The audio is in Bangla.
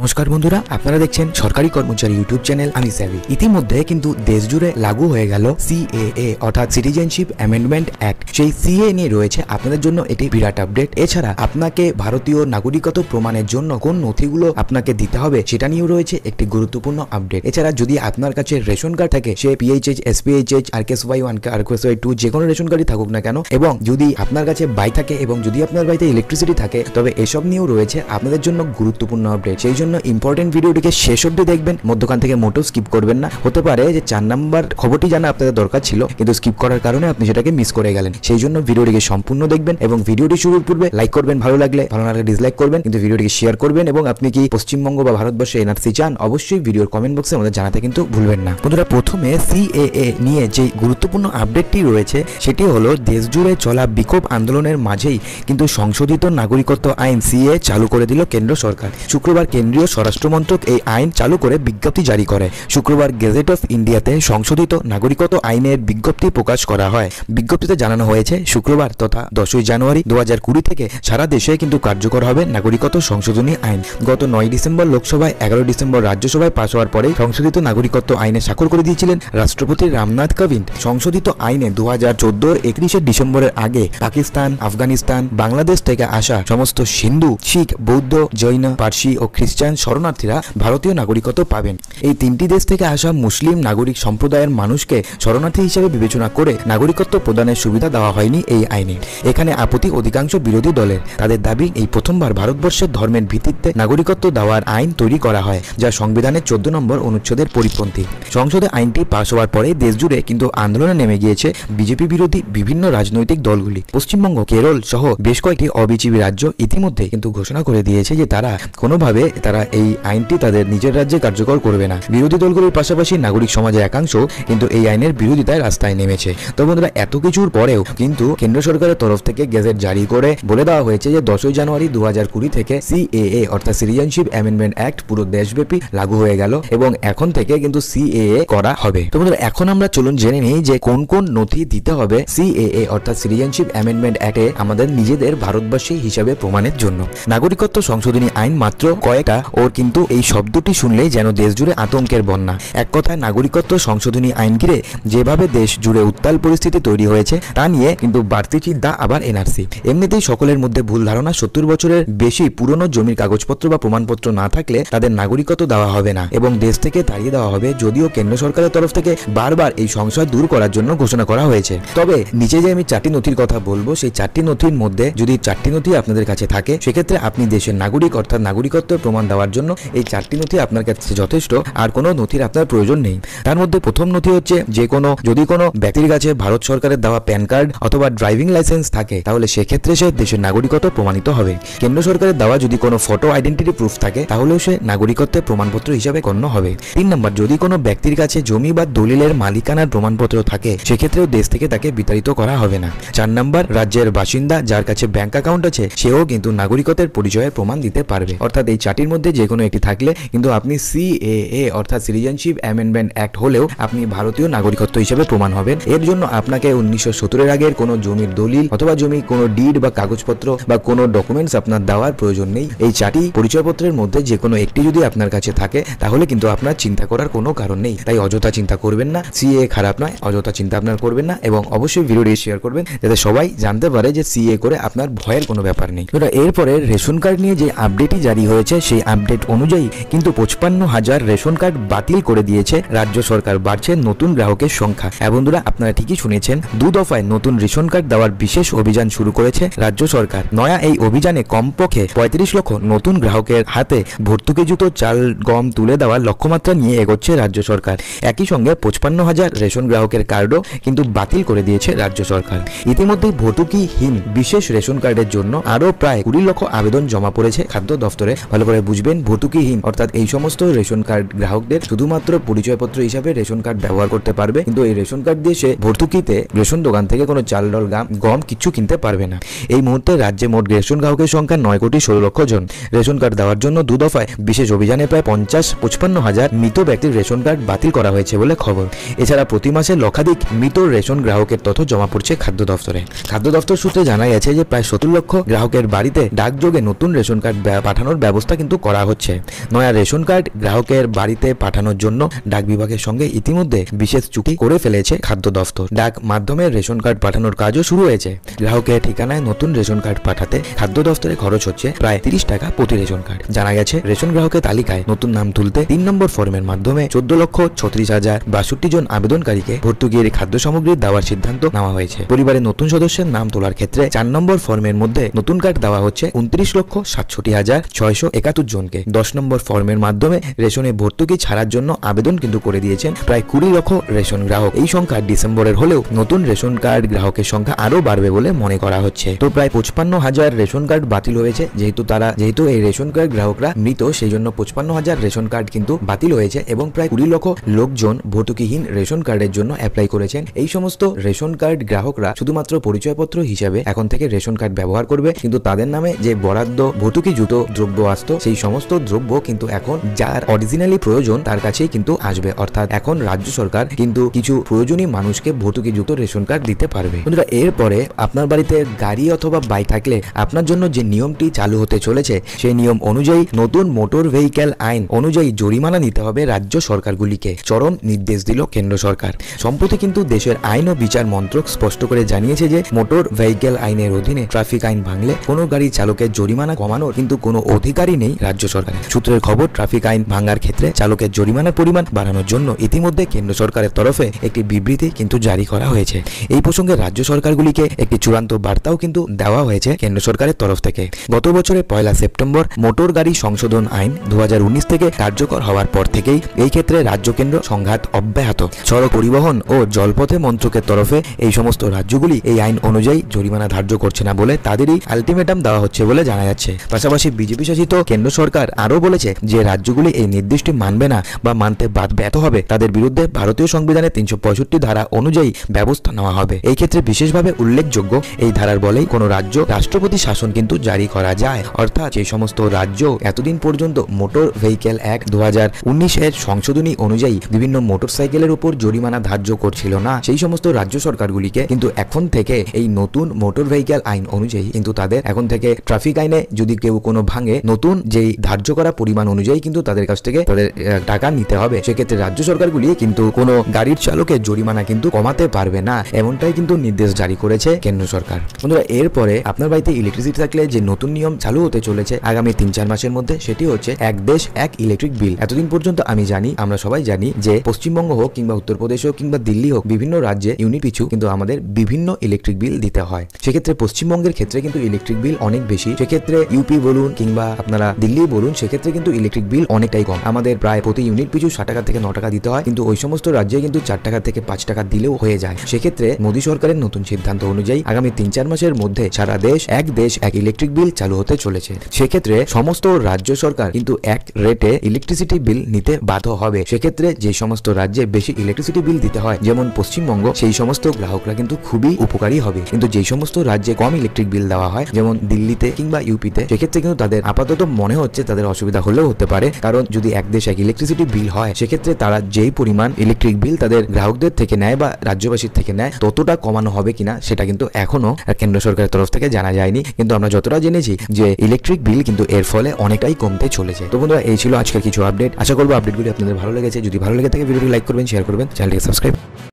নমস্কার বন্ধুরা আপনারা দেখছেন সরকারি কর্মচারী ইউটিউব চ্যানেল আমি স্যাভি ইতিমধ্যে কিন্তু দেশ জুড়ে লাগু হয়ে গেল সিএএ অর্থাৎ সিটিজেনশিপ অ্যামেন্ডমেন্ট অ্যাক্ট সেই সিএ নিয়ে রয়েছে আপনাদের জন্য এটি বিরাট আপডেট এছাড়া আপনাকে ভারতীয় নাগরিকত্ব প্রমাণের জন্য কোন নথিগুলো আপনাকে দিতে হবে সেটা নিয়েও রয়েছে একটি গুরুত্বপূর্ণ আপডেট এছাড়া যদি আপনার কাছে রেশন কার্ড থাকে সে PHS R KS Y one KS Y two যে কোনো রেশন কার্ডই থাকুক না কেন এবং যদি আপনার কাছে বাই থাকে এবং যদি আপনার বাড়িতে ইলেকট্রিসিটি থাকে তবে এসব নিয়েও রয়েছে আপনাদের জন্য গুরুত্বপূর্ণ আপডেট সেই জন্য জন্য ইম্পর্টেন্ট ভিডিওটিকে শেষ অব্দি দেখবেন মধ্যখান থেকে মোটেও স্কিপ করবেন না হতে পারে যে চার নাম্বার খবরটি জানা আপনাদের দরকার ছিল কিন্তু স্কিপ করার কারণে আপনি সেটাকে মিস করে গেলেন সেই জন্য ভিডিওটিকে সম্পূর্ণ দেখবেন এবং ভিডিওটি শুরুর পূর্বে লাইক করবেন ভালো লাগলে ভালো লাগলে ডিসলাইক করবেন কিন্তু ভিডিওটিকে শেয়ার করবেন এবং আপনি কি পশ্চিমবঙ্গ বা ভারতবর্ষে এনআরসি চান অবশ্যই ভিডিওর কমেন্ট বক্সে আমাদের জানাতে কিন্তু ভুলবেন না বন্ধুরা প্রথমে সিএএ নিয়ে যে গুরুত্বপূর্ণ আপডেটটি রয়েছে সেটি হলো দেশজুড়ে চলা বিক্ষোভ আন্দোলনের মাঝেই কিন্তু সংশোধিত নাগরিকত্ব আইন সিএ চালু করে দিল কেন্দ্র সরকার শুক্রবার কেন্দ্রীয় কেন্দ্রীয় স্বরাষ্ট্রমন্ত্রক এই আইন চালু করে বিজ্ঞপ্তি জারি করে শুক্রবার গেজেট অফ ইন্ডিয়াতে সংশোধিত নাগরিকত্ব আইনের বিজ্ঞপ্তি প্রকাশ করা হয় বিজ্ঞপ্তিতে জানানো হয়েছে শুক্রবার তথা দশই জানুয়ারি দু থেকে সারা দেশে কিন্তু কার্যকর হবে নাগরিকত্ব সংশোধনী আইন গত নয় ডিসেম্বর লোকসভায় এগারো ডিসেম্বর রাজ্যসভায় পাশ হওয়ার পরে সংশোধিত নাগরিকত্ব আইনে স্বাক্ষর করে দিয়েছিলেন রাষ্ট্রপতি রামনাথ কোবিন্দ সংশোধিত আইনে দু হাজার চোদ্দোর একত্রিশে ডিসেম্বরের আগে পাকিস্তান আফগানিস্তান বাংলাদেশ থেকে আসা সমস্ত সিন্ধু শিখ বৌদ্ধ জৈন পার্সি ও খ্রিস্টান খ্রিস্টান শরণার্থীরা ভারতীয় নাগরিকত্ব পাবেন এই তিনটি দেশ থেকে আসা মুসলিম নাগরিক সম্প্রদায়ের মানুষকে শরণার্থী হিসেবে বিবেচনা করে নাগরিকত্ব প্রদানের সুবিধা দেওয়া হয়নি এই আইনে এখানে আপত্তি অধিকাংশ বিরোধী দলের তাদের দাবি এই প্রথমবার ভারতবর্ষের ধর্মের ভিত্তিতে নাগরিকত্ব দেওয়ার আইন তৈরি করা হয় যা সংবিধানের চোদ্দ নম্বর অনুচ্ছেদের পরিপন্থী সংসদে আইনটি পাশ হওয়ার পরে দেশ জুড়ে কিন্তু আন্দোলনে নেমে গিয়েছে বিজেপি বিরোধী বিভিন্ন রাজনৈতিক দলগুলি পশ্চিমবঙ্গ কেরল সহ বেশ কয়েকটি অবিজিবি রাজ্য ইতিমধ্যে কিন্তু ঘোষণা করে দিয়েছে যে তারা কোনোভাবে তারা এই আইনটি তাদের নিজের রাজ্যে কার্যকর করবে না বিরোধী দলগুলির পাশাপাশি নাগরিক সমাজের একাংশ কিন্তু এই আইনের বিরোধিতায় রাস্তায় নেমেছে তো বন্ধুরা এত কিছুর পরেও কিন্তু কেন্দ্র সরকারের তরফ থেকে গেজেট জারি করে বলে দেওয়া হয়েছে যে দশই জানুয়ারি দু থেকে সিএএ অর্থাৎ সিটিজেনশিপ অ্যামেন্ডমেন্ট অ্যাক্ট পুরো দেশব্যাপী লাগু হয়ে গেল এবং এখন থেকে কিন্তু সিএএ করা হবে তো বন্ধুরা এখন আমরা চলুন জেনে নিই যে কোন কোন নথি দিতে হবে সিএএ অর্থাৎ সিটিজেনশিপ অ্যামেন্ডমেন্ট অ্যাক্টে আমাদের নিজেদের ভারতবাসী হিসাবে প্রমাণের জন্য নাগরিকত্ব সংশোধনী আইন মাত্র কয়েকটা ওর কিন্তু এই শব্দটি শুনলেই যেন দেশ জুড়ে আতঙ্কের বন্যা এক কথায় নাগরিকত্ব সংশোধনী আইন ঘিরে যেভাবে দেশ জুড়ে উত্তাল পরিস্থিতি তৈরি হয়েছে তা নিয়ে কিন্তু বাড়তি চিন্তা আবার এনআরসি এমনিতেই সকলের মধ্যে ভুল ধারণা সত্তর বছরের বেশি পুরনো জমির কাগজপত্র বা প্রমাণপত্র না থাকলে তাদের নাগরিকত্ব দেওয়া হবে না এবং দেশ থেকে তাড়িয়ে দেওয়া হবে যদিও কেন্দ্র সরকারের তরফ থেকে বারবার এই সংশয় দূর করার জন্য ঘোষণা করা হয়েছে তবে নিচে যে আমি চারটি নথির কথা বলবো সেই চারটি নথির মধ্যে যদি চারটি নথি আপনাদের কাছে থাকে সেক্ষেত্রে আপনি দেশের নাগরিক অর্থাৎ নাগরিকত্ব প্রমাণ দেওয়ার জন্য এই চারটি নথি আপনার কাছে যথেষ্ট আর কোনো নথির আপনার প্রয়োজন নেই তার মধ্যে প্রথম নথি হচ্ছে যে কোনো যদি কোনো ব্যক্তির কাছে ভারত সরকারের দেওয়া প্যান কার্ড অথবা ড্রাইভিং লাইসেন্স থাকে তাহলে সেক্ষেত্রে সে দেশের নাগরিকত্ব প্রমাণিত হবে কেন্দ্র সরকারের দেওয়া যদি কোনো ফটো আইডেন্টিটি প্রুফ থাকে তাহলেও সে নাগরিকত্বের প্রমাণপত্র হিসাবে গণ্য হবে তিন নম্বর যদি কোনো ব্যক্তির কাছে জমি বা দলিলের মালিকানার প্রমাণপত্র থাকে সেক্ষেত্রেও দেশ থেকে তাকে বিতাড়িত করা হবে না চার নম্বর রাজ্যের বাসিন্দা যার কাছে ব্যাংক অ্যাকাউন্ট আছে সেও কিন্তু নাগরিকত্বের পরিচয়ের প্রমাণ দিতে পারবে অর্থাৎ এই চারটির মধ্যে মধ্যে যে কোনো একটি থাকলে কিন্তু আপনি সিএএ অর্থাৎ সিটিজেনশিপ অ্যামেন্ডমেন্ট অ্যাক্ট হলেও আপনি ভারতীয় নাগরিকত্ব হিসেবে প্রমাণ হবেন এর জন্য আপনাকে উনিশশো সতেরোর আগের কোনো জমির দলিল অথবা জমি কোনো ডিড বা কাগজপত্র বা কোনো ডকুমেন্টস আপনার দেওয়ার প্রয়োজন নেই এই চারটি পরিচয়পত্রের মধ্যে যে কোনো একটি যদি আপনার কাছে থাকে তাহলে কিন্তু আপনার চিন্তা করার কোনো কারণ নেই তাই অযথা চিন্তা করবেন না সিএ খারাপ নয় অযথা চিন্তা আপনার করবেন না এবং অবশ্যই ভিডিওটি শেয়ার করবেন যাতে সবাই জানতে পারে যে সিএ করে আপনার ভয়ের কোনো ব্যাপার নেই এরপরে রেশন কার্ড নিয়ে যে আপডেটই জারি হয়েছে সেই আপডেট অনুযায়ী কিন্তু পঁচপান্ন হাজার রেশন কার্ড বাতিল করে দিয়েছে রাজ্য সরকার বাড়ছে নতুন গ্রাহকের সংখ্যা হ্যাঁ বন্ধুরা আপনারা ঠিকই শুনেছেন দু দফায় নতুন রেশন কার্ড দেওয়ার বিশেষ অভিযান শুরু করেছে রাজ্য সরকার নয়া এই অভিযানে কমপক্ষে পঁয়ত্রিশ লক্ষ নতুন গ্রাহকের হাতে ভর্তুকিযুক্ত চাল গম তুলে দেওয়ার লক্ষ্যমাত্রা নিয়ে এগোচ্ছে রাজ্য সরকার একই সঙ্গে পঁচপান্ন হাজার রেশন গ্রাহকের কার্ডও কিন্তু বাতিল করে দিয়েছে রাজ্য সরকার ইতিমধ্যেই ভর্তুকিহীন বিশেষ রেশন কার্ডের জন্য আরও প্রায় কুড়ি লক্ষ আবেদন জমা পড়েছে খাদ্য দফতরে ভালো করে বুঝে বুঝবেন ভর্তুকিহীন অর্থাৎ এই সমস্ত রেশন কার্ড গ্রাহকদের শুধুমাত্র পরিচয়পত্র হিসাবে রেশন কার্ড ব্যবহার করতে পারবে কিন্তু এই রেশন কার্ড দিয়ে সে ভর্তুকিতে রেশন দোকান থেকে কোনো চাল ডল গাম গম কিচ্ছু কিনতে পারবে না এই মুহূর্তে রাজ্যে মোট রেশন গ্রাহকের সংখ্যা নয় কোটি ষোলো লক্ষ জন রেশন কার্ড দেওয়ার জন্য দু দফায় বিশেষ অভিযানে প্রায় পঞ্চাশ পঁচপান্ন হাজার মৃত ব্যক্তির রেশন কার্ড বাতিল করা হয়েছে বলে খবর এছাড়া প্রতি মাসে লক্ষাধিক মৃত রেশন গ্রাহকের তথ্য জমা পড়ছে খাদ্য দফতরে খাদ্য দফতর সূত্রে জানা গেছে যে প্রায় সত্তর লক্ষ গ্রাহকের বাড়িতে ডাকযোগে নতুন রেশন কার্ড পাঠানোর ব্যবস্থা কিন্তু করা হচ্ছে নয়া রেশন কার্ড গ্রাহকের বাড়িতে পাঠানোর জন্য ডাক বিভাগের সঙ্গে ইতিমধ্যে বিশেষ চুক্তি করে ফেলেছে খাদ্য দফতর ডাক মাধ্যমে রেশন কার্ড পাঠানোর কাজও শুরু হয়েছে গ্রাহকের ঠিকানায় নতুন রেশন কার্ড পাঠাতে খাদ্য দফতরে খরচ হচ্ছে প্রায় তিরিশ টাকা প্রতি রেশন কার্ড জানা গেছে রেশন গ্রাহকের তালিকায় নতুন নাম তুলতে তিন নম্বর ফর্মের মাধ্যমে চোদ্দ লক্ষ ছত্রিশ হাজার বাষট্টি জন আবেদনকারীকে ভর্তুকির খাদ্য সামগ্রী দেওয়ার সিদ্ধান্ত নেওয়া হয়েছে পরিবারের নতুন সদস্যের নাম তোলার ক্ষেত্রে চার নম্বর ফর্মের মধ্যে নতুন কার্ড দেওয়া হচ্ছে উনত্রিশ লক্ষ সাতষট্টি হাজার ছয়শো একাত্তর জনকে দশ নম্বর ফর্মের মাধ্যমে রেশনে ভর্তুকি ছাড়ার জন্য আবেদন কিন্তু করে দিয়েছেন প্রায় কুড়ি লক্ষ রেশন গ্রাহক এই সংখ্যা ডিসেম্বরের হলেও নতুন রেশন কার্ড গ্রাহকের সংখ্যা আরও বাড়বে বলে মনে করা হচ্ছে তো প্রায় পঁচপান্ন হাজার রেশন কার্ড বাতিল হয়েছে যেহেতু তারা যেহেতু এই রেশন কার্ড গ্রাহকরা মৃত সেই জন্য পঁচপান্ন হাজার রেশন কার্ড কিন্তু বাতিল হয়েছে এবং প্রায় কুড়ি লক্ষ লোকজন ভর্তুকিহীন রেশন কার্ডের জন্য অ্যাপ্লাই করেছেন এই সমস্ত রেশন কার্ড গ্রাহকরা শুধুমাত্র পরিচয়পত্র হিসাবে এখন থেকে রেশন কার্ড ব্যবহার করবে কিন্তু তাদের নামে যে বরাদ্দ ভর্তুকিযুত দ্রব্য আসত সেই সমস্ত দ্রব্য কিন্তু এখন যার অরিজিনালি প্রয়োজন তার কাছেই কিন্তু আসবে অর্থাৎ এখন রাজ্য সরকার কিন্তু কিছু প্রয়োজনীয় মানুষকে ভর্তুকিযুক্ত রেশন কার্ড দিতে পারবে বন্ধুরা এরপরে আপনার বাড়িতে গাড়ি অথবা বাইক থাকলে আপনার জন্য যে নিয়মটি চালু হতে চলেছে সেই নিয়ম অনুযায়ী নতুন মোটর ভেহিক্যাল আইন অনুযায়ী জরিমানা নিতে হবে রাজ্য সরকারগুলিকে চরম নির্দেশ দিল কেন্দ্র সরকার সম্প্রতি কিন্তু দেশের আইন ও বিচার মন্ত্রক স্পষ্ট করে জানিয়েছে যে মোটর ভেহিক্যাল আইনের অধীনে ট্রাফিক আইন ভাঙলে কোনো গাড়ি চালকের জরিমানা কমানোর কিন্তু কোনো অধিকারই নেই রাজ্য সরকারের সূত্রের খবর ট্রাফিক আইন ভাঙার ক্ষেত্রে চালকের জরিমানার পরিমাণ বাড়ানোর জন্য ইতিমধ্যে কেন্দ্র সরকারের তরফে একটি বিবৃতি কিন্তু জারি করা হয়েছে এই প্রসঙ্গে রাজ্য সরকারগুলিকে একটি চূড়ান্ত বার্তাও কিন্তু দেওয়া হয়েছে কেন্দ্র সরকারের তরফ থেকে গত বছরের পয়লা সেপ্টেম্বর মোটর গাড়ি সংশোধন আইন দু থেকে কার্যকর হওয়ার পর থেকেই এই ক্ষেত্রে রাজ্য কেন্দ্র সংঘাত অব্যাহত সড়ক পরিবহন ও জলপথে মন্ত্রকের তরফে এই সমস্ত রাজ্যগুলি এই আইন অনুযায়ী জরিমানা ধার্য করছে না বলে তাদেরই আলটিমেটাম দেওয়া হচ্ছে বলে জানা যাচ্ছে পাশাপাশি বিজেপি শাসিত কেন্দ্র সরকার আরও বলেছে যে রাজ্যগুলি এই নির্দিষ্ট মানবে না বা মানতে বাদ ব্যত হবে তাদের বিরুদ্ধে ভারতীয় সংবিধানের তিনশো ধারা অনুযায়ী ব্যবস্থা নেওয়া হবে এই ক্ষেত্রে বিশেষভাবে উল্লেখযোগ্য এই ধারার বলেই কোনো রাজ্য রাষ্ট্রপতি শাসন কিন্তু জারি করা যায় অর্থাৎ যে সমস্ত রাজ্য এতদিন পর্যন্ত মোটর ভেহিকেল অ্যাক্ট দু হাজার উনিশের সংশোধনী অনুযায়ী বিভিন্ন মোটর সাইকেলের উপর জরিমানা ধার্য করছিল না সেই সমস্ত রাজ্য সরকারগুলিকে কিন্তু এখন থেকে এই নতুন মোটর ভেহিকেল আইন অনুযায়ী কিন্তু তাদের এখন থেকে ট্রাফিক আইনে যদি কেউ কোনো ভাঙে নতুন যেই সেই ধার্য করা পরিমাণ অনুযায়ী কিন্তু তাদের কাছ থেকে তাদের টাকা নিতে হবে সেক্ষেত্রে রাজ্য সরকারগুলি কিন্তু কোন গাড়ির চালকের জরিমানা কিন্তু কমাতে পারবে না এমনটাই কিন্তু নির্দেশ জারি করেছে কেন্দ্র সরকার বন্ধুরা এরপরে আপনার বাড়িতে ইলেকট্রিসিটি থাকলে যে নতুন নিয়ম চালু হতে চলেছে আগামী তিন চার মাসের মধ্যে সেটি হচ্ছে এক দেশ এক ইলেকট্রিক বিল এতদিন পর্যন্ত আমি জানি আমরা সবাই জানি যে পশ্চিমবঙ্গ হোক কিংবা উত্তরপ্রদেশ হোক কিংবা দিল্লি হোক বিভিন্ন রাজ্যে ইউনিট পিছু কিন্তু আমাদের বিভিন্ন ইলেকট্রিক বিল দিতে হয় সেক্ষেত্রে পশ্চিমবঙ্গের ক্ষেত্রে কিন্তু ইলেকট্রিক বিল অনেক বেশি সেক্ষেত্রে ইউপি বলুন কিংবা আপনারা দিল্লি দিয়ে বলুন সেক্ষেত্রে কিন্তু ইলেকট্রিক বিল অনেকটাই কম আমাদের প্রায় প্রতি ইউনিট পিছু ষাট টাকা থেকে ন টাকা দিতে হয় কিন্তু ওই সমস্ত রাজ্যে কিন্তু চার টাকা থেকে পাঁচ টাকা দিলেও হয়ে যায় সেক্ষেত্রে মোদী সরকারের নতুন সিদ্ধান্ত অনুযায়ী আগামী তিন চার মাসের মধ্যে সারা দেশ এক দেশ এক ইলেকট্রিক বিল চালু হতে চলেছে সেক্ষেত্রে সমস্ত রাজ্য সরকার কিন্তু এক রেটে ইলেকট্রিসিটি বিল নিতে বাধ্য হবে সেক্ষেত্রে যে সমস্ত রাজ্যে বেশি ইলেকট্রিসিটি বিল দিতে হয় যেমন পশ্চিমবঙ্গ সেই সমস্ত গ্রাহকরা কিন্তু খুবই উপকারী হবে কিন্তু যে সমস্ত রাজ্যে কম ইলেকট্রিক বিল দেওয়া হয় যেমন দিল্লিতে কিংবা ইউপিতে সেক্ষেত্রে কিন্তু তাদের আপাতত মনে হচ্ছে হচ্ছে তাদের অসুবিধা হলেও হতে পারে কারণ যদি এক দেশ এক ইলেকট্রিসিটি বিল হয় সেক্ষেত্রে তারা যেই পরিমাণ ইলেকট্রিক বিল তাদের গ্রাহকদের থেকে নেয় বা রাজ্যবাসীর থেকে নেয় ততটা কমানো হবে কিনা সেটা কিন্তু এখনও কেন্দ্র সরকারের তরফ থেকে জানা যায়নি কিন্তু আমরা যতটা জেনেছি যে ইলেকট্রিক বিল কিন্তু এর ফলে অনেকটাই কমতে চলেছে তো বন্ধুরা এই ছিল আজকের কিছু আপডেট আশা করবো আপডেটগুলি আপনাদের ভালো লেগেছে যদি ভালো লেগে থাকে ভিডিওটি লাইক করবেন শেয়ার করবেন চ্যানেলটিকে সাবস্ক্রাইব